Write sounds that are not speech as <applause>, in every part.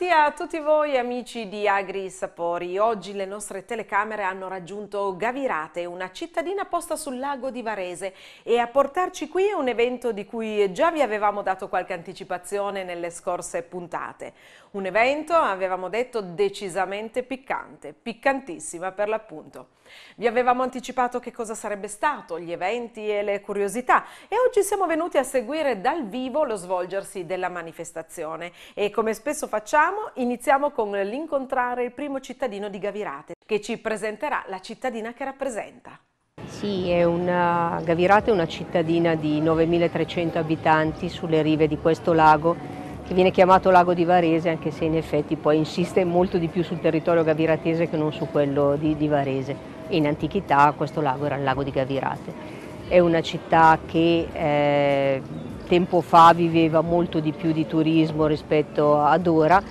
Bentornati a tutti voi amici di Agri Sapori. Oggi le nostre telecamere hanno raggiunto Gavirate, una cittadina posta sul lago di Varese e a portarci qui è un evento di cui già vi avevamo dato qualche anticipazione nelle scorse puntate. Un evento, avevamo detto, decisamente piccante, piccantissima per l'appunto. Vi avevamo anticipato che cosa sarebbe stato, gli eventi e le curiosità e oggi siamo venuti a seguire dal vivo lo svolgersi della manifestazione e come spesso facciamo iniziamo con l'incontrare il primo cittadino di Gavirate che ci presenterà la cittadina che rappresenta. Sì, è una, Gavirate è una cittadina di 9.300 abitanti sulle rive di questo lago che viene chiamato lago di Varese, anche se in effetti poi insiste molto di più sul territorio gaviratese che non su quello di, di Varese. In antichità questo lago era il lago di Gavirate. È una città che eh, tempo fa viveva molto di più di turismo rispetto ad ora,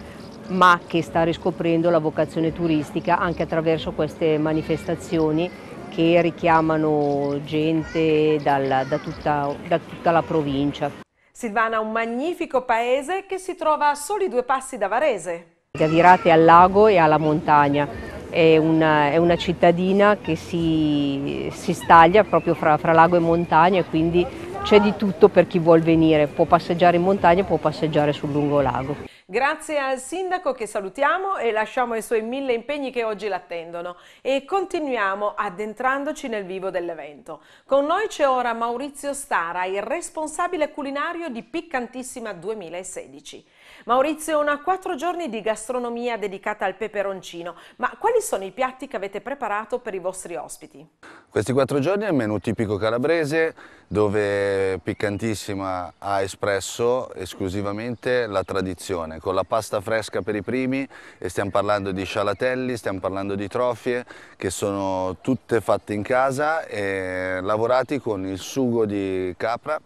ma che sta riscoprendo la vocazione turistica anche attraverso queste manifestazioni che richiamano gente dal, da, tutta, da tutta la provincia. Silvana, un magnifico paese che si trova a soli due passi da Varese. Gavirate al lago e alla montagna, è una, è una cittadina che si, si staglia proprio fra, fra lago e montagna e quindi c'è di tutto per chi vuol venire, può passeggiare in montagna, può passeggiare sul lungo lago. Grazie al sindaco che salutiamo e lasciamo ai suoi mille impegni che oggi l'attendono e continuiamo addentrandoci nel vivo dell'evento. Con noi c'è ora Maurizio Stara, il responsabile culinario di Piccantissima 2016. Maurizio, una quattro giorni di gastronomia dedicata al peperoncino, ma quali sono i piatti che avete preparato per i vostri ospiti? Questi quattro giorni è il menù tipico calabrese dove Piccantissima ha espresso esclusivamente la tradizione con la pasta fresca per i primi e stiamo parlando di scialatelli, stiamo parlando di trofie che sono tutte fatte in casa e lavorati con il sugo di capra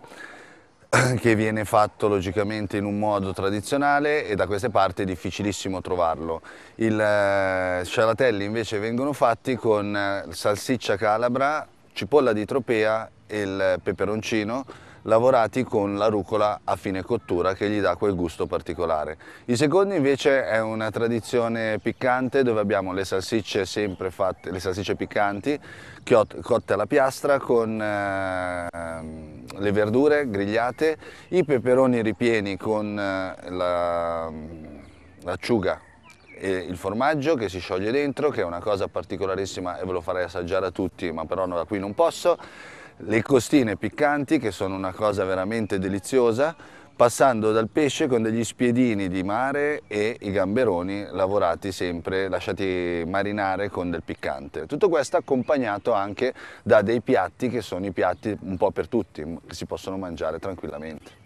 <clears throat> che viene fatto logicamente in un modo tradizionale e da queste parti è difficilissimo trovarlo. I eh, scialatelli invece vengono fatti con eh, salsiccia calabra, cipolla di tropea e il peperoncino lavorati con la rucola a fine cottura che gli dà quel gusto particolare. Il secondo invece è una tradizione piccante dove abbiamo le salsicce sempre fatte, le salsicce piccanti cotte alla piastra con eh, le verdure grigliate, i peperoni ripieni con eh, l'acciuga la, il formaggio che si scioglie dentro, che è una cosa particolarissima e ve lo farei assaggiare a tutti, ma però da qui non posso le costine piccanti che sono una cosa veramente deliziosa passando dal pesce con degli spiedini di mare e i gamberoni lavorati sempre, lasciati marinare con del piccante. Tutto questo accompagnato anche da dei piatti che sono i piatti un po' per tutti, che si possono mangiare tranquillamente.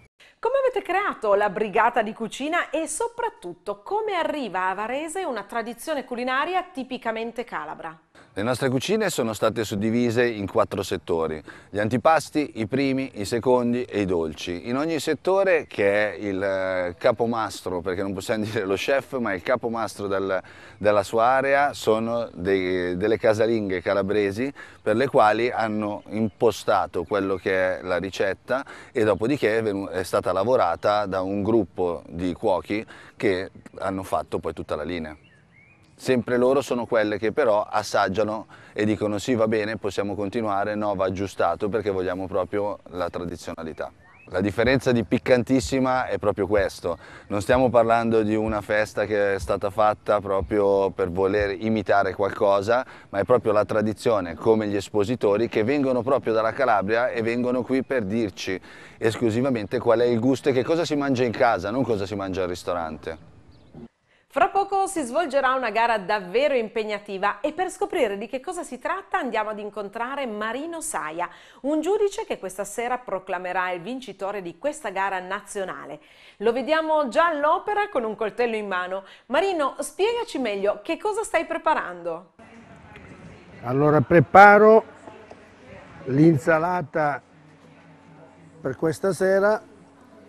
Come avete creato la brigata di cucina e soprattutto come arriva a Varese una tradizione culinaria tipicamente calabra? Le nostre cucine sono state suddivise in quattro settori, gli antipasti, i primi, i secondi e i dolci. In ogni settore, che è il eh, capomastro, perché non possiamo <laughs> dire lo chef, ma il capomastro del, della sua area, sono dei, delle casalinghe calabresi per le quali hanno impostato quello che è la ricetta e dopodiché è, è stata lavorata da un gruppo di cuochi che hanno fatto poi tutta la linea. Sempre loro sono quelle che però assaggiano e dicono sì va bene, possiamo continuare, no va aggiustato perché vogliamo proprio la tradizionalità. La differenza di piccantissima è proprio questo, non stiamo parlando di una festa che è stata fatta proprio per voler imitare qualcosa, ma è proprio la tradizione, come gli espositori, che vengono proprio dalla Calabria e vengono qui per dirci esclusivamente qual è il gusto e che cosa si mangia in casa, non cosa si mangia al ristorante. Fra poco si svolgerà una gara davvero impegnativa e per scoprire di che cosa si tratta andiamo ad incontrare Marino Saia, un giudice che questa sera proclamerà il vincitore di questa gara nazionale. Lo vediamo già all'opera con un coltello in mano. Marino, spiegaci meglio che cosa stai preparando. Allora preparo l'insalata per questa sera,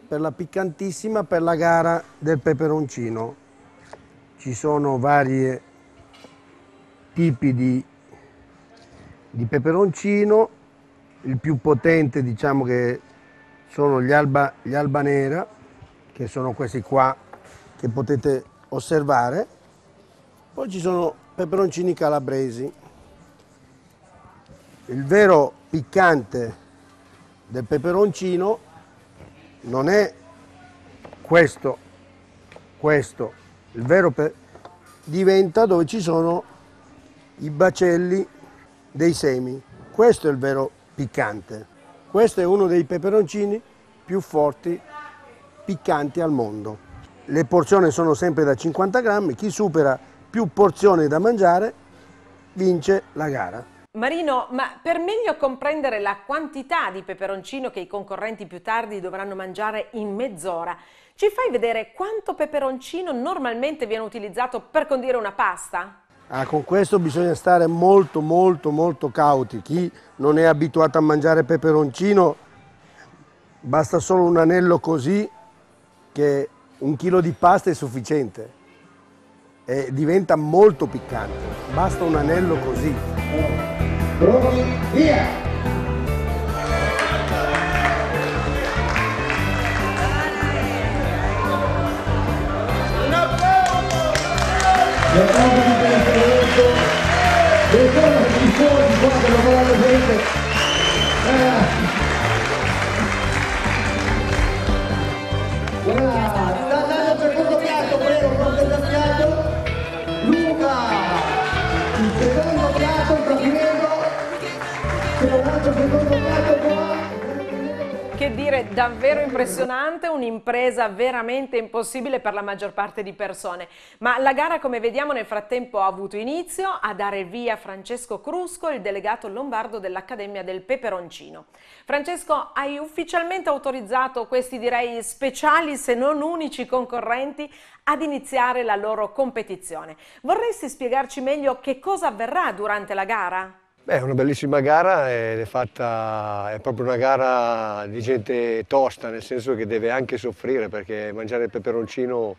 per la piccantissima, per la gara del peperoncino ci sono vari tipi di, di peperoncino, il più potente diciamo che sono gli alba, gli alba nera, che sono questi qua che potete osservare, poi ci sono peperoncini calabresi. Il vero piccante del peperoncino non è questo, questo, il vero diventa dove ci sono i bacelli dei semi. Questo è il vero piccante. Questo è uno dei peperoncini più forti, piccanti al mondo. Le porzioni sono sempre da 50 grammi, chi supera più porzioni da mangiare vince la gara. Marino, ma per meglio comprendere la quantità di peperoncino che i concorrenti più tardi dovranno mangiare in mezz'ora, ci fai vedere quanto peperoncino normalmente viene utilizzato per condire una pasta? Ah, con questo bisogna stare molto molto molto cauti. Chi non è abituato a mangiare peperoncino basta solo un anello così che un chilo di pasta è sufficiente e diventa molto piccante. Basta un anello così. Pronti? Via! gli applausi di pensamento e sono i fuori qua che lo vanno eh. sempre sta andando al secondo piatto prego pronto il piatto Luca il secondo piatto il rapimento se lo lancio al secondo piatto qua che dire, davvero impressionante, un'impresa veramente impossibile per la maggior parte di persone. Ma la gara, come vediamo, nel frattempo ha avuto inizio a dare via Francesco Crusco, il delegato lombardo dell'Accademia del Peperoncino. Francesco, hai ufficialmente autorizzato questi, direi, speciali se non unici concorrenti ad iniziare la loro competizione. Vorresti spiegarci meglio che cosa avverrà durante la gara? Beh, è una bellissima gara, ed è, fatta, è, proprio una gara di gente tosta, nel senso che deve anche soffrire perché mangiare il peperoncino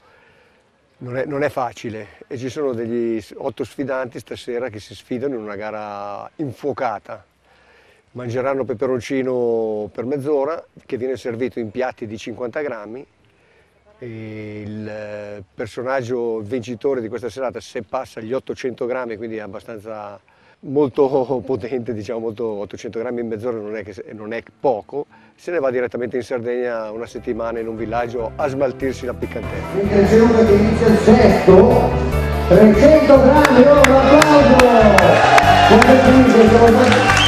non è, non è facile e ci sono degli otto sfidanti stasera che si sfidano in una gara infuocata. Mangeranno peperoncino per mezz'ora che viene servito in piatti di 50 grammi e il eh, personaggio vincitore di questa serata se passa gli 800 grammi, quindi è abbastanza molto <laughs> potente, diciamo molto 800 grammi in mezz'ora non, non è, poco, se ne va direttamente in Sardegna una settimana in un villaggio a smaltirsi la piccantezza. Mentre che inizia il sesto, 300 grammi, oh, un applauso! Come dice, sono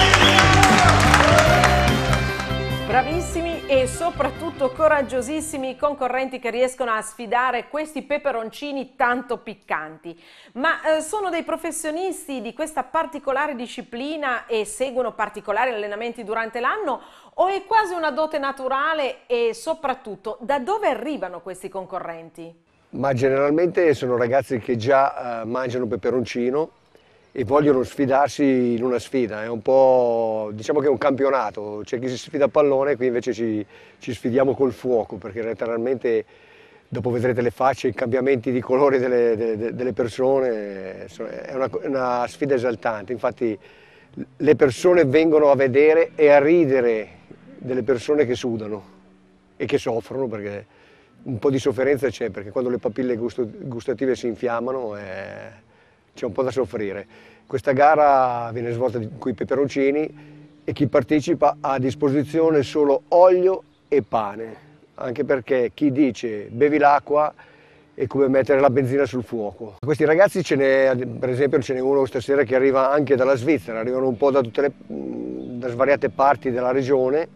soprattutto coraggiosissimi i concorrenti che riescono a sfidare questi peperoncini tanto piccanti. Ma eh, sono dei professionisti di questa particolare disciplina e seguono particolari allenamenti durante l'anno o è quasi una dote naturale e soprattutto da dove arrivano questi concorrenti? Ma generalmente sono ragazzi che già eh, mangiano peperoncino, e vogliono sfidarsi in una sfida, è un po' diciamo che è un campionato, c'è chi si sfida a pallone, qui invece ci, ci sfidiamo col fuoco perché letteralmente dopo vedrete le facce, i cambiamenti di colore delle, delle, delle persone, è una, una, sfida esaltante, infatti le persone vengono a vedere e a ridere delle persone che sudano e che soffrono perché un po' di sofferenza c'è perché quando le papille gustative si infiammano è c'è un po' da soffrire. Questa gara viene svolta con i peperoncini e chi partecipa ha a disposizione solo olio e pane, anche perché chi dice bevi l'acqua è come mettere la benzina sul fuoco. Questi ragazzi ce n'è, per esempio ce n'è uno stasera che arriva anche dalla Svizzera, arrivano un po' da, le, mm, da svariate parti della regione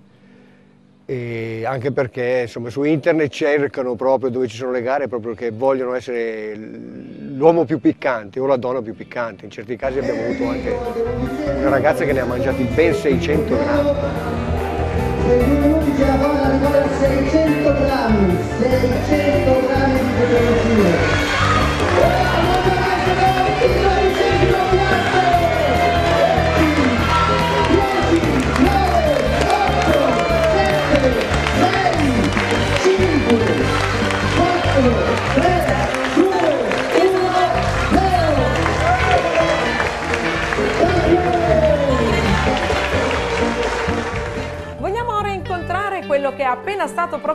e anche perché insomma, su internet cercano proprio dove ci sono le gare proprio che vogliono essere l'uomo più piccante o la donna più piccante. In certi casi abbiamo avuto anche una ragazza che ne ha mangiati ben 600 grammi. 6 minuti 600 grammi, 600 grammi di peperoncino.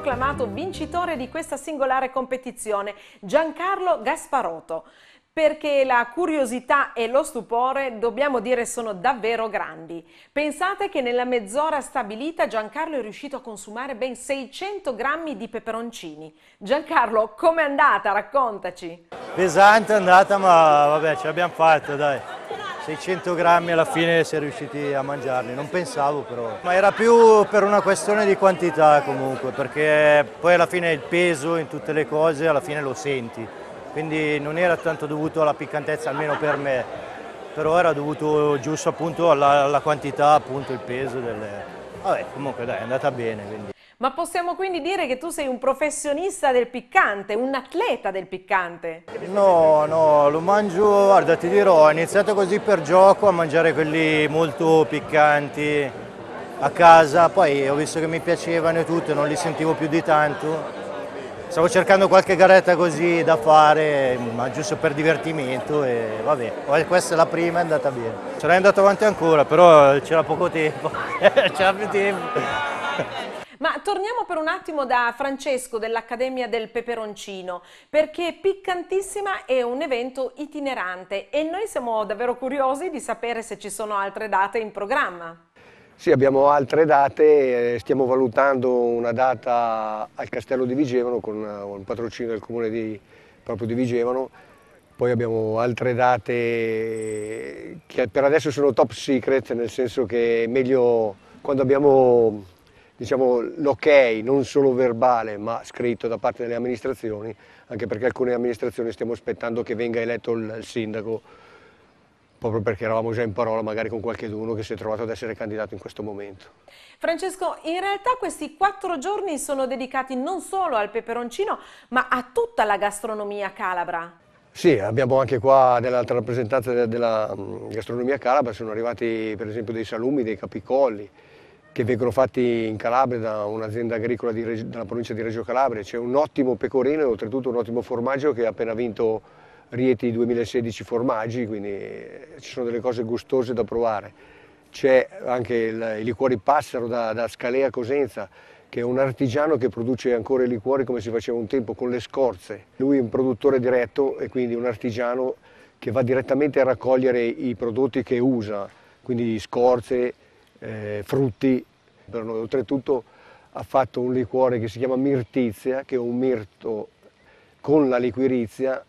proclamato vincitore di questa singolare competizione, Giancarlo Gasparoto perché la curiosità e lo stupore, dobbiamo dire, sono davvero grandi. Pensate che nella mezz'ora stabilita Giancarlo è riuscito a consumare ben 600 grammi di peperoncini. Giancarlo, com'è andata? Raccontaci. Pesante è andata, ma vabbè, ce l'abbiamo fatta, dai. 600 grammi alla fine si è riusciti a mangiarli, non pensavo però. Ma era più per una questione di quantità comunque, perché poi alla fine il peso in tutte le cose alla fine lo senti quindi non era tanto dovuto alla piccantezza, almeno per me, però era dovuto giusto appunto alla, alla quantità, appunto il peso delle... Vabbè, comunque dai, è andata bene. Quindi. Ma possiamo quindi dire che tu sei un professionista del piccante, un atleta del piccante? No, no, lo mangio, guarda ti dirò, ho iniziato così per gioco a mangiare quelli molto piccanti a casa, poi ho visto che mi piacevano e tutto, non li sentivo più di tanto Stavo cercando qualche garetta così da fare, ma giusto per divertimento e vabbè, questa è la prima, è andata bene. Ce l'hai andato avanti ancora, però c'era poco tempo, <laughs> c'era più tempo. Ma torniamo per un attimo da Francesco dell'Accademia del Peperoncino, perché Piccantissima è un evento itinerante e noi siamo davvero curiosi di sapere se ci sono altre date in programma. Sì, abbiamo altre date, eh, stiamo valutando una data al Castello di Vigevano con eh, un patrocinio del comune di, proprio di Vigevano, poi abbiamo altre date che per adesso sono top secret, nel senso che è meglio quando abbiamo diciamo, l'ok non solo verbale ma scritto da parte delle amministrazioni, anche perché alcune amministrazioni stiamo aspettando che venga eletto il sindaco proprio perché eravamo già in parola magari con qualcheduno che si è trovato ad essere candidato in questo momento. Francesco, in realtà questi quattro giorni sono dedicati non solo al peperoncino, ma a tutta la gastronomia calabra. Sì, abbiamo anche qua nell'altra rappresentanza della, mm, gastronomia calabra, sono arrivati per esempio dei salumi, dei capicolli, che vengono fatti in Calabria da un'azienda agricola della provincia di Reggio Calabria. C'è un ottimo pecorino e oltretutto un ottimo formaggio che ha appena vinto Rieti 2016 formaggi, quindi eh, ci sono delle cose gustose da provare. C'è anche il, i liquori passero da, da Scalea Cosenza, che è un artigiano che produce ancora i liquori come si faceva un tempo, con le scorze. Lui è un produttore diretto e quindi un artigiano che va direttamente a raccogliere i prodotti che usa, quindi scorze, eh, frutti. Per noi. Oltretutto ha fatto un liquore che si chiama mirtizia, che è un mirto con la liquirizia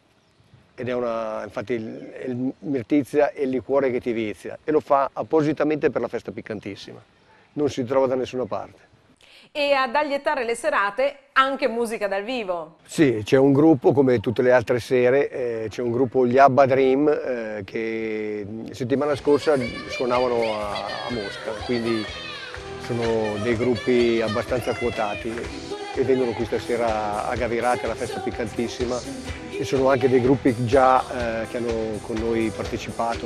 ed è una, infatti il, il mirtizia è il liquore che ti vizia e lo fa appositamente per la festa piccantissima, non si trova da nessuna parte. E ad allietare le serate anche musica dal vivo. Sì, c'è un gruppo come tutte le altre sere, eh, c'è un gruppo gli Abba Dream eh, che settimana scorsa suonavano a, a Mosca, quindi sono dei gruppi abbastanza quotati e vengono questa sera a Gavirate alla festa piccantissima ci sono anche dei gruppi già eh, che hanno con noi partecipato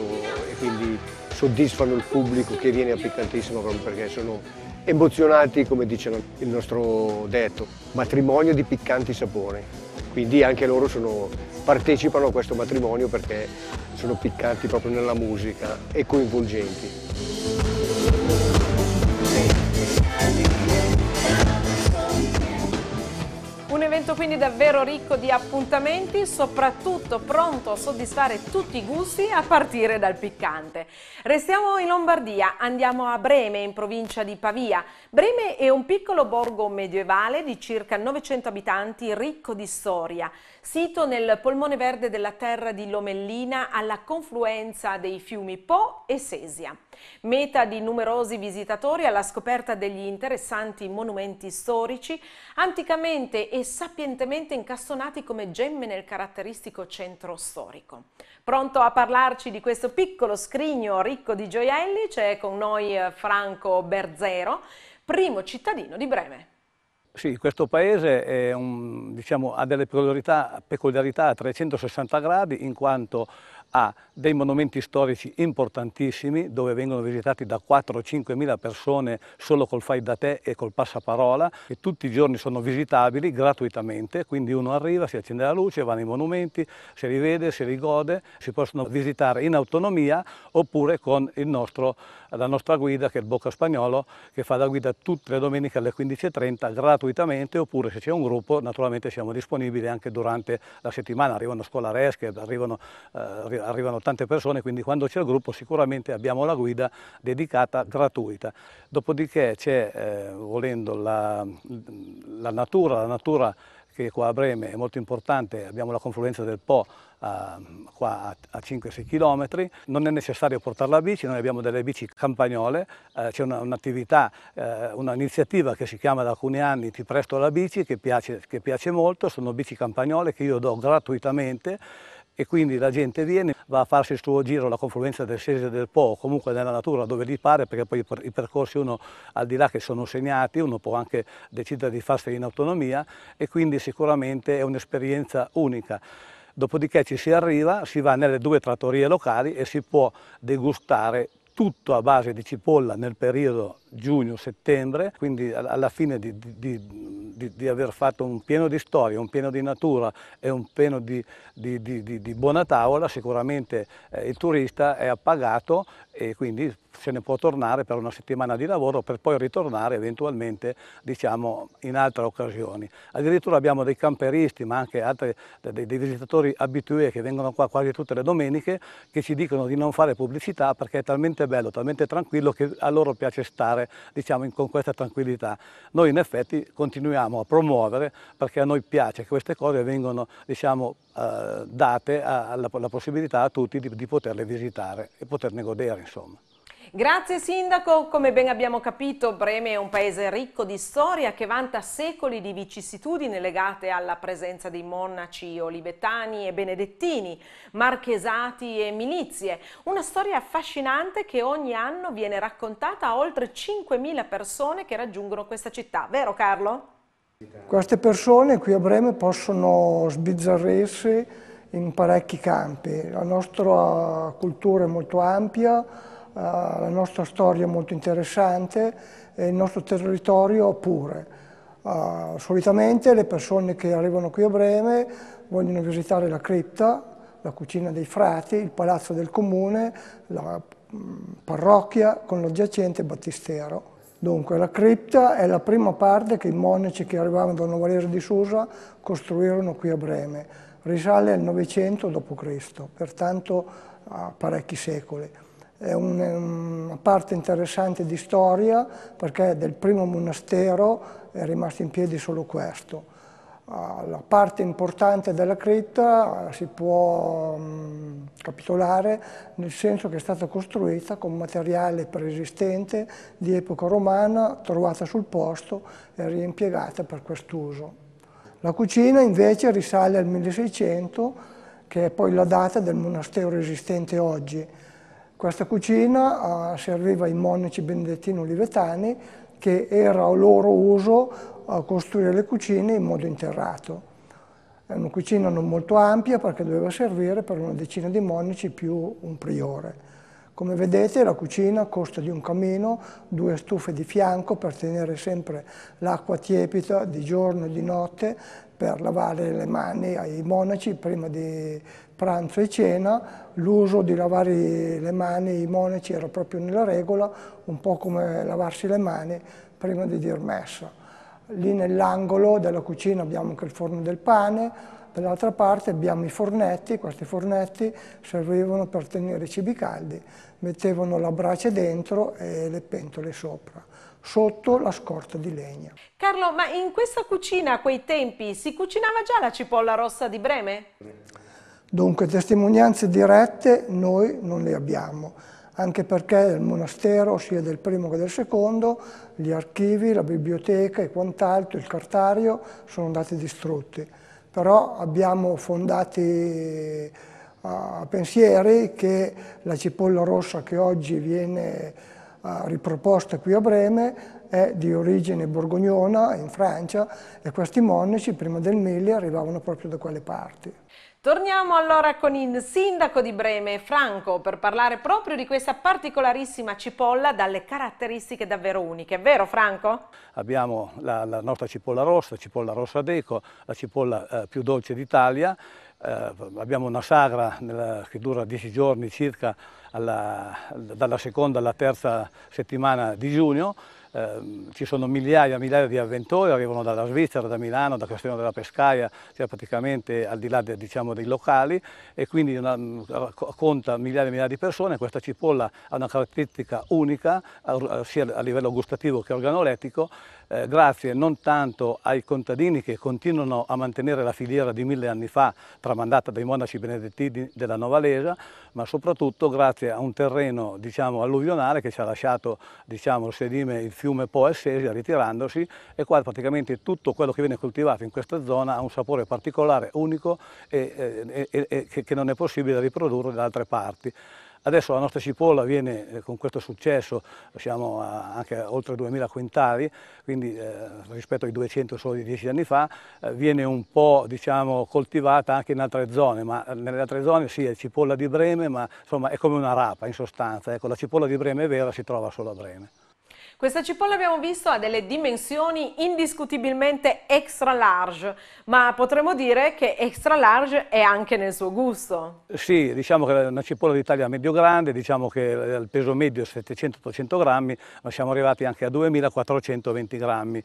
e quindi soddisfano il pubblico che viene a Piccantissimo proprio perché sono emozionati, come dice il nostro detto, matrimonio di piccanti sapori. Quindi anche loro sono, partecipano a questo matrimonio perché sono piccanti proprio nella musica e coinvolgenti. appuntamento quindi davvero ricco di appuntamenti, soprattutto pronto a soddisfare tutti i gusti a partire dal piccante. Restiamo in Lombardia, andiamo a Breme in provincia di Pavia. Breme è un piccolo borgo medievale di circa 900 abitanti ricco di storia sito nel polmone verde della terra di Lomellina alla confluenza dei fiumi Po e Sesia. Meta di numerosi visitatori alla scoperta degli interessanti monumenti storici, anticamente e sapientemente incastonati come gemme nel caratteristico centro storico. Pronto a parlarci di questo piccolo scrigno ricco di gioielli c'è con noi eh, Franco Berzero, primo cittadino di Breme. Sì, questo paese un, diciamo, ha delle peculiarità, peculiarità, a 360 gradi in quanto ha dei monumenti storici importantissimi dove vengono visitati da 4 5 mila persone solo col fai da te e col passaparola che tutti i giorni sono visitabili gratuitamente, quindi uno arriva, si accende la luce, va nei monumenti, si rivede, si rigode, si possono visitare in autonomia oppure con nostro, la nostra guida che è il Bocca Spagnolo che fa la guida tutte le domeniche alle 15.30 gratuitamente oppure se c'è un gruppo naturalmente siamo disponibili anche durante la settimana, arrivano scolaresche, arrivano eh, arrivano tante persone, quindi quando c'è il gruppo sicuramente abbiamo la guida dedicata gratuita. Dopodiché c'è, eh, volendo, la, la natura, la natura che qua a Breme è molto importante, abbiamo la confluenza del Po a, qua a, 5-6 km, non è necessario portare la bici, noi abbiamo delle bici campagnole, eh, c'è un'attività, un eh, un'iniziativa che si chiama da alcuni anni Ti presto la bici che piace, che piace molto, sono bici campagnole che io do gratuitamente e quindi la gente viene, va a farsi il suo giro alla confluenza del Sese e del Po, comunque nella natura dove gli pare, perché poi i percorsi uno al di là che sono segnati, uno può anche decidere di farsi in autonomia e quindi sicuramente è un'esperienza unica. Dopodiché ci si arriva, si va nelle due trattorie locali e si può degustare tutto a base di cipolla nel periodo giugno-settembre, quindi alla fine di, di, di, di, aver fatto un pieno di storia, un pieno di natura e un pieno di, buona tavola, sicuramente eh, il turista è appagato e quindi se ne può tornare per una settimana di lavoro per poi ritornare eventualmente diciamo, in altre occasioni. Addirittura abbiamo dei camperisti ma anche altri, dei, dei visitatori abitué che vengono qua quasi tutte le domeniche che ci dicono di non fare pubblicità perché è talmente bello, talmente tranquillo che a loro piace stare diciamo, in, con questa tranquillità. Noi in effetti continuiamo a promuovere perché a noi piace che queste cose vengano diciamo, eh, date a, alla, la possibilità a tutti di, di poterle visitare e poterne godere insomma. Grazie Sindaco, come ben abbiamo capito Breme è un paese ricco di storia che vanta secoli di vicissitudini legate alla presenza di monaci olivetani e benedettini, marchesati e milizie, una storia affascinante che ogni anno viene raccontata a oltre 5.000 persone che raggiungono questa città, vero Carlo? Queste persone qui a Breme possono sbizzarrirsi in parecchi campi. La nostra cultura è molto ampia, eh, la nostra storia è molto interessante e il nostro territorio pure. Uh, solitamente le persone che arrivano qui a Breme vogliono visitare la cripta, la cucina dei frati, il palazzo del comune, la mm, parrocchia con l'adiacente battistero. Dunque la cripta è la prima parte che i monaci che arrivavano da Novalese di Susa costruirono qui a Breme risale al Novecento d.C., pertanto a parecchi secoli. È un, una parte interessante di storia perché del primo monastero è rimasto in piedi solo questo. Ah, la parte importante della cripta eh, si può mm, capitolare nel senso che è stata costruita con materiale preesistente di epoca romana trovata sul posto e riempiegata per quest'uso. La cucina invece risale al 1600, che è poi la data del monastero esistente oggi. Questa cucina eh, serviva ai monaci benedettini olivetani che era loro uso eh, costruire le cucine in modo interrato. È una cucina non molto ampia perché doveva servire per una decina di monaci più un priore. Come vedete la cucina costa di un camino, due stufe di fianco per tenere sempre l'acqua tiepida di giorno e di notte, per lavare le mani ai monaci prima di pranzo e cena. L'uso di lavare le mani ai monaci era proprio nella regola, un po' come lavarsi le mani prima di dir messa. Lì nell'angolo della cucina abbiamo anche il forno del pane, dall'altra parte abbiamo i fornetti, questi fornetti servivano per tenere i cibi caldi, mettevano la brace dentro e le pentole sopra sotto la scorta di legna. Carlo, ma in questa cucina a quei tempi si cucinava già la cipolla rossa di Breme? Dunque, testimonianze dirette noi non le abbiamo, anche perché il monastero, sia del primo che del secondo, gli archivi, la biblioteca e quant'altro, il cartario, sono andati distrutti però abbiamo fondati uh, pensieri che la cipolla rossa che oggi viene uh, riproposta qui a Breme è di origine borgognona in Francia e questi monaci prima del 1000 arrivavano proprio da quelle parti. Torniamo allora con il sindaco di Breme, Franco, per parlare proprio di questa particolarissima cipolla dalle caratteristiche davvero uniche, vero Franco? Abbiamo la, la nostra cipolla rossa, cipolla rossa deco, la cipolla eh, più dolce d'Italia, eh, abbiamo una sagra nella, che dura 10 giorni circa alla, dalla seconda alla terza settimana di giugno, Ehm, ci sono migliaia e migliaia di avventori, arrivano dalla Svizzera, da Milano, da Castello della Pescaia, cioè praticamente al di là de, diciamo, dei locali e quindi una, conta migliaia e migliaia di persone, questa cipolla ha una caratteristica unica sia a livello gustativo che organolettico eh, grazie non tanto ai contadini che continuano a mantenere la filiera di mille anni fa tramandata dai monaci benedettini della Novalesa, ma soprattutto grazie a un terreno diciamo, alluvionale che ci ha lasciato diciamo, il sedime il fiume Po Essesia ritirandosi e qua praticamente tutto quello che viene coltivato in questa zona ha un sapore particolare, unico e, eh, e, e, e che non è possibile riprodurre da altre parti. Adesso la nostra cipolla viene eh, con questo successo, siamo anche oltre 2000 quintali, quindi eh, rispetto ai 200 solo di 10 anni fa, eh, viene un po' diciamo, coltivata anche in altre zone, ma nelle altre zone sì è cipolla di Breme, ma insomma è come una rapa in sostanza, ecco, la cipolla di Breme vera si trova solo a Breme. Questa cipolla abbiamo visto ha delle dimensioni indiscutibilmente extra large, ma potremmo dire che extra large è anche nel suo gusto. Sì, diciamo che è una cipolla d'Italia medio grande, diciamo che il peso medio è 700-800 grammi, ma siamo arrivati anche a 2420 grammi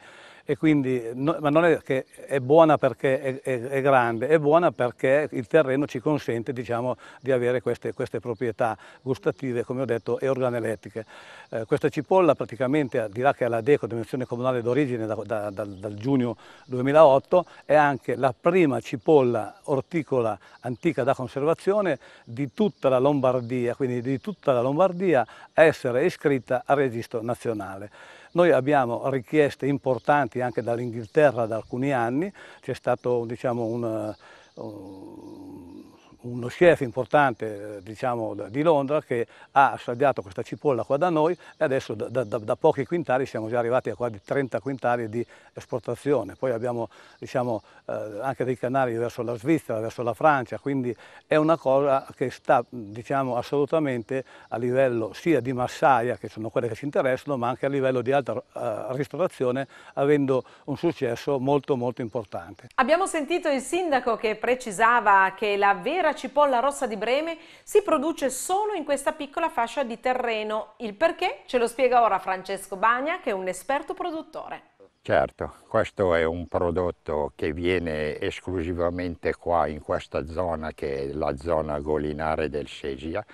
e quindi no, ma non è che è buona perché è, è, è, grande, è buona perché il terreno ci consente diciamo, di avere queste, queste, proprietà gustative, come ho detto, e organolettiche. Eh, questa cipolla praticamente, di là che è la DECO, Dimensione Comunale d'Origine, da, da, da, dal giugno 2008, è anche la prima cipolla orticola antica da conservazione di tutta la Lombardia, quindi di tutta la Lombardia a essere iscritta al registro nazionale. Noi abbiamo richieste importanti anche dall'Inghilterra da alcuni anni, c'è stato diciamo, un, eh, un uno chef importante eh, diciamo, di Londra che ha assaggiato questa cipolla qua da noi e adesso da, da, da pochi quintali siamo già arrivati a quasi 30 quintali di esportazione. Poi abbiamo diciamo, eh, anche dei canali verso la Svizzera, verso la Francia, quindi è una cosa che sta diciamo, assolutamente a livello sia di massaia, che sono quelle che ci interessano, ma anche a livello di alta eh, ristorazione, avendo un successo molto molto importante. Abbiamo sentito il sindaco che precisava che la vera cipolla rossa di Breme si produce solo in questa piccola fascia di terreno. Il perché ce lo spiega ora Francesco Bagna, che è un esperto produttore. Certo, questo è un prodotto che viene esclusivamente qua in questa zona che è la zona golinare del Sesia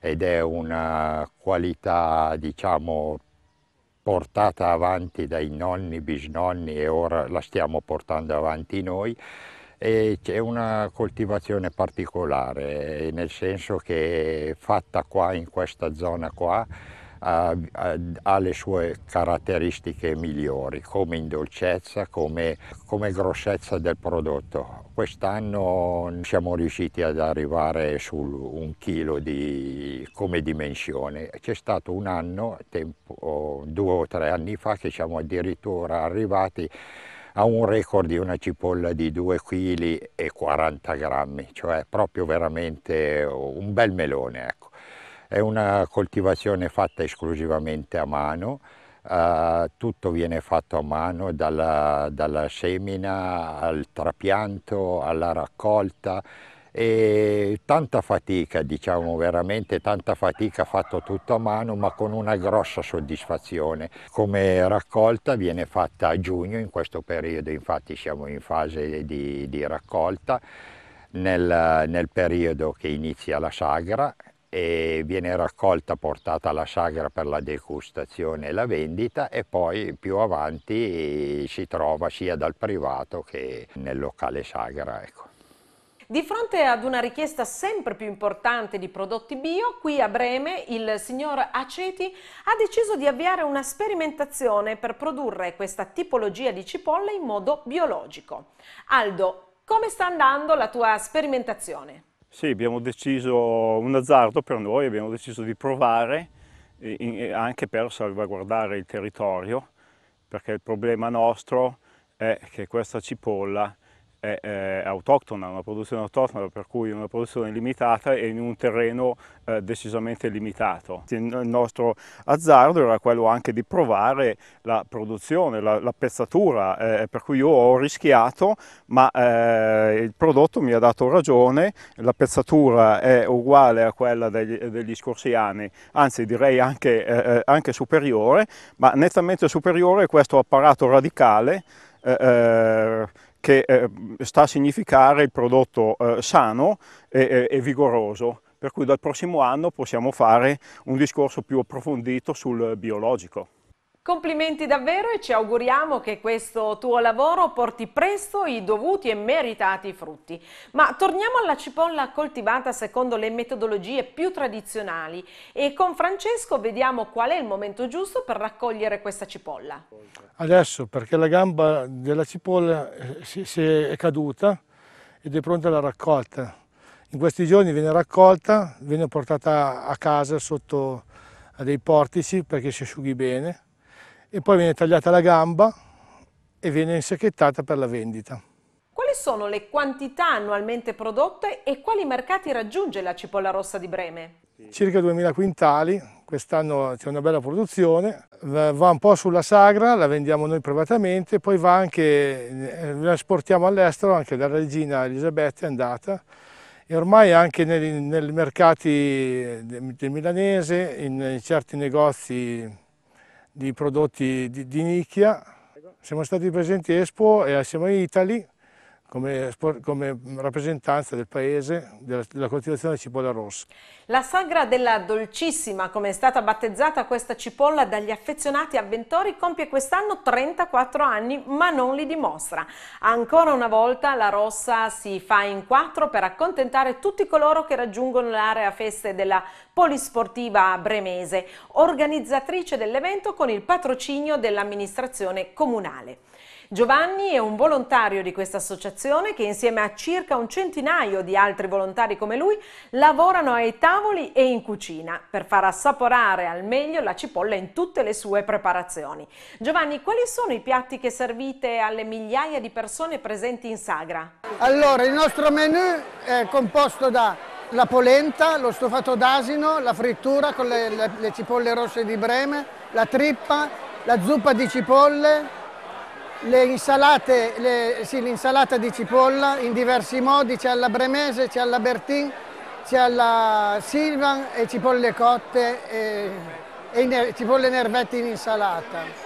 ed è una qualità diciamo portata avanti dai nonni, bisnonni e ora la stiamo portando avanti noi e c'è una coltivazione particolare, nel senso che fatta qua in questa zona qua ha, ha le sue caratteristiche migliori, come in dolcezza, come, come grossezza del prodotto. Quest'anno siamo riusciti ad arrivare su un chilo di, come dimensione. C'è stato un anno, tempo, oh, due o tre anni fa, che siamo addirittura arrivati ha un record di una cipolla di 2 kg e 40 grammi, cioè proprio veramente un bel melone. Ecco. È una coltivazione fatta esclusivamente a mano, Uh, tutto viene fatto a mano, dalla, dalla semina al trapianto, alla raccolta, e tanta fatica, diciamo veramente tanta fatica fatto tutto a mano ma con una grossa soddisfazione. Come raccolta viene fatta a giugno, in questo periodo infatti siamo in fase di, di raccolta, nel, nel periodo che inizia la sagra e viene raccolta, portata alla sagra per la degustazione e la vendita e poi più avanti si trova sia dal privato che nel locale sagra. Ecco. Di fronte ad una richiesta sempre più importante di prodotti bio, qui a Breme il signor Aceti ha deciso di avviare una sperimentazione per produrre questa tipologia di cipolle in modo biologico. Aldo, come sta andando la tua sperimentazione? Sì, abbiamo deciso un azzardo per noi, abbiamo deciso di provare eh, eh, anche per salvaguardare il territorio, perché il problema nostro è che questa cipolla è, è autoctona, una produzione autoctona, per cui una produzione limitata e in un terreno eh, decisamente limitato. Il nostro azzardo era quello anche di provare la produzione, la, la pezzatura, eh, per cui io ho rischiato, ma eh, il prodotto mi ha dato ragione, la pezzatura è uguale a quella degli, degli scorsi anni, anzi direi anche, eh, eh, anche superiore, ma nettamente superiore questo apparato radicale eh, eh che eh, sta a significare il prodotto eh, sano e, e, vigoroso, per cui dal prossimo anno possiamo fare un discorso più approfondito sul biologico. Complimenti davvero e ci auguriamo che questo tuo lavoro porti presto i dovuti e meritati frutti. Ma torniamo alla cipolla coltivata secondo le metodologie più tradizionali e con Francesco vediamo qual è il momento giusto per raccogliere questa cipolla. Adesso perché la gamba della cipolla eh, si, si è caduta ed è pronta la raccolta. In questi giorni viene raccolta, viene portata a casa sotto a dei portici perché si asciughi bene e poi viene tagliata la gamba e viene insacchettata per la vendita. Quali sono le quantità annualmente prodotte e quali mercati raggiunge la cipolla rossa di Breme? Circa 2000 quintali, quest'anno c'è una bella produzione, va un po' sulla sagra, la vendiamo noi privatamente, poi va anche, eh, la esportiamo all'estero, anche la regina Elisabetta è andata e ormai anche nei, nei mercati eh, del milanese, in certi negozi di prodotti di, di nicchia. Siamo stati presenti a Expo e a Sema Italy come, come, rappresentanza del paese della, della coltivazione della cipolla rossa. La sagra della dolcissima, come è stata battezzata questa cipolla dagli affezionati avventori, compie quest'anno 34 anni ma non li dimostra. Ancora una volta la rossa si fa in quattro per accontentare tutti coloro che raggiungono l'area feste della polisportiva bremese, organizzatrice dell'evento con il patrocinio dell'amministrazione comunale. Giovanni è un volontario di questa associazione che insieme a circa un centinaio di altri volontari come lui lavorano ai tavoli e in cucina per far assaporare al meglio la cipolla in tutte le sue preparazioni. Giovanni, quali sono i piatti che servite alle migliaia di persone presenti in sagra? Allora, il nostro menù è composto da la polenta, lo stufato d'asino, la frittura con le, le, le cipolle rosse di Breme, la trippa, la zuppa di cipolle, le, sì, di cipolla in diversi modi, c'è alla bremese, c'è alla bertin, c'è alla silvan e cipolle cotte e, e cipolle nervette in insalata.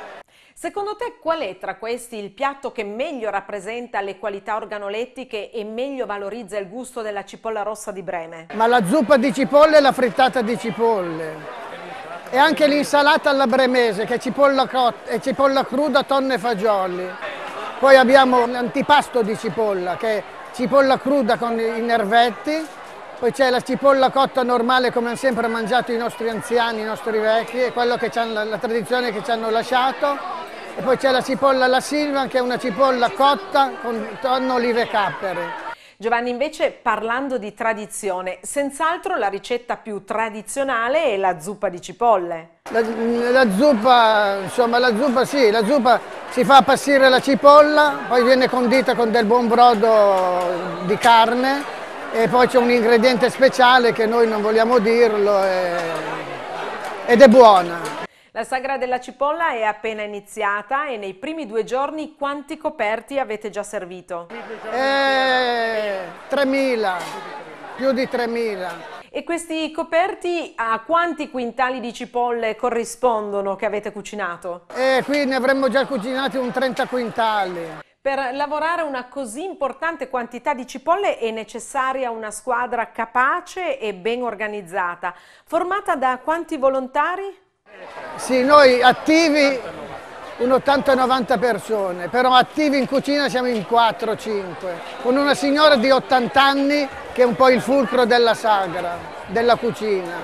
Secondo te qual è tra questi il piatto che meglio rappresenta le qualità organolettiche e meglio valorizza il gusto della cipolla rossa di Breme? Ma la zuppa di cipolle e la frittata di cipolle. E anche l'insalata alla bremese, che è cipolla, cotta, è cipolla cruda, tonno e fagioli. Poi abbiamo un antipasto di cipolla, che è cipolla cruda con i nervetti, poi c'è la cipolla cotta normale come hanno sempre mangiato i nostri anziani, i nostri vecchi, è quello che hanno, la tradizione che ci hanno lasciato. E poi c'è la cipolla alla silva, che è una cipolla cotta con tonno, olive e capperi. Giovanni, invece parlando di tradizione, senz'altro la ricetta più tradizionale è la zuppa di cipolle. La, la, zuppa, insomma, la zuppa sì, la zuppa si fa passire la cipolla, poi viene condita con del buon brodo di carne e poi c'è un ingrediente speciale che noi non vogliamo dirlo e, ed è buona. La sagra della cipolla è appena iniziata e nei primi due giorni quanti coperti avete già servito? Eh, 3.000, più di 3.000. E questi coperti a quanti quintali di cipolle corrispondono che avete cucinato? Eh, qui ne avremmo già cucinati un 30 quintali. Per lavorare una così importante quantità di cipolle è necessaria una squadra capace e ben organizzata. Formata da quanti volontari? Sì, noi attivi un 80-90 persone, però attivi in cucina siamo in 4-5, con una signora di 80 anni che è un po' il fulcro della sagra, della cucina,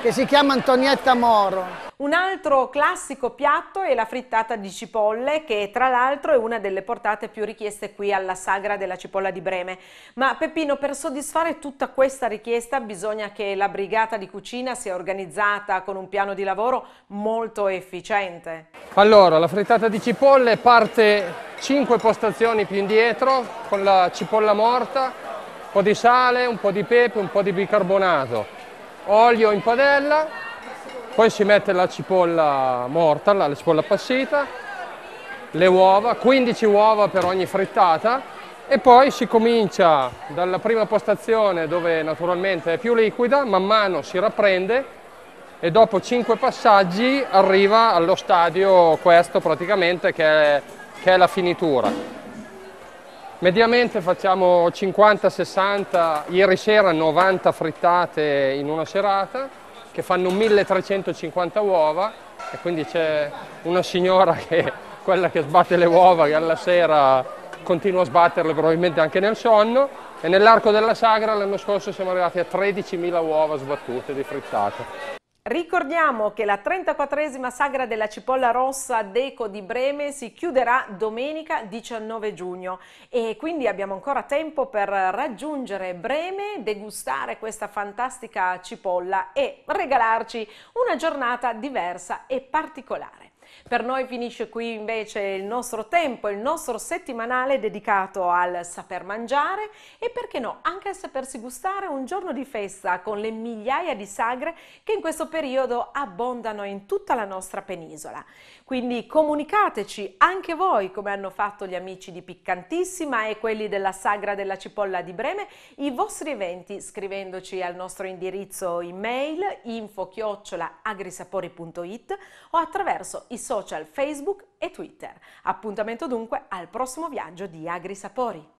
che si chiama Antonietta Moro. Un altro classico piatto è la frittata di cipolle che tra l'altro è una delle portate più richieste qui alla sagra della cipolla di Breme. Ma Peppino per soddisfare tutta questa richiesta bisogna che la brigata di cucina sia organizzata con un piano di lavoro molto efficiente. Allora la frittata di cipolle parte 5 postazioni più indietro con la cipolla morta, un po' di sale, un po' di pepe, un po' di bicarbonato, olio in padella poi si mette la cipolla morta, la cipolla passita, le uova, 15 uova per ogni frittata e poi si comincia dalla prima postazione dove naturalmente è più liquida, man mano si rapprende e dopo 5 passaggi arriva allo stadio questo praticamente che è, che è la finitura. Mediamente facciamo 50-60, ieri sera 90 frittate in una serata che fanno 1350 uova e quindi c'è una signora <laughs> che è quella che sbatte le uova che alla sera continua a sbatterle probabilmente anche nel sonno e nell'arco della sagra l'anno scorso siamo arrivati a 13.000 uova sbattute di frittate. Ricordiamo che la 34esima sagra della cipolla rossa Deco di Breme si chiuderà domenica 19 giugno e quindi abbiamo ancora tempo per raggiungere Breme, degustare questa fantastica cipolla e regalarci una giornata diversa e particolare. Per noi finisce qui invece il nostro tempo, il nostro settimanale dedicato al saper mangiare e perché no, anche al sapersi gustare un giorno di festa con le migliaia di sagre che in questo periodo abbondano in tutta la nostra penisola. Quindi comunicateci anche voi come hanno fatto gli amici di Piccantissima e quelli della Sagra della Cipolla di Breme i vostri eventi scrivendoci al nostro indirizzo email info-agrisapori.it o attraverso i social Facebook e Twitter. Appuntamento dunque al prossimo viaggio di Agrisapori.